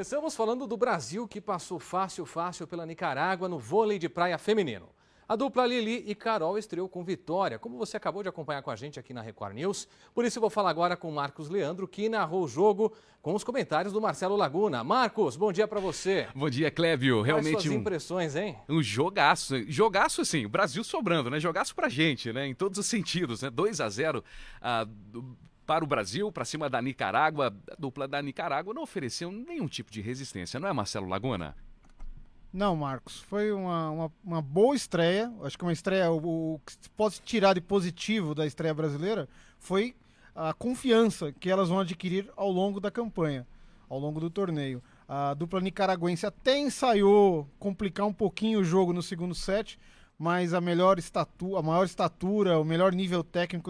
Começamos falando do Brasil que passou fácil, fácil pela Nicarágua no vôlei de praia feminino. A dupla Lili e Carol estreou com vitória, como você acabou de acompanhar com a gente aqui na Record News. Por isso vou falar agora com Marcos Leandro, que narrou o jogo com os comentários do Marcelo Laguna. Marcos, bom dia para você. Bom dia, Clébio. Realmente Quais suas um, impressões, hein? Um jogaço, jogaço assim, o Brasil sobrando, né? Jogaço pra gente, né? Em todos os sentidos, né? 2 a 0 para o Brasil, para cima da Nicarágua. A dupla da Nicarágua não ofereceu nenhum tipo de resistência, não é, Marcelo Laguna? Não, Marcos, foi uma, uma, uma boa estreia. Acho que uma estreia, o, o que se pode tirar de positivo da estreia brasileira foi a confiança que elas vão adquirir ao longo da campanha, ao longo do torneio. A dupla nicaraguense até ensaiou complicar um pouquinho o jogo no segundo set, mas a melhor a maior estatura, o melhor nível técnico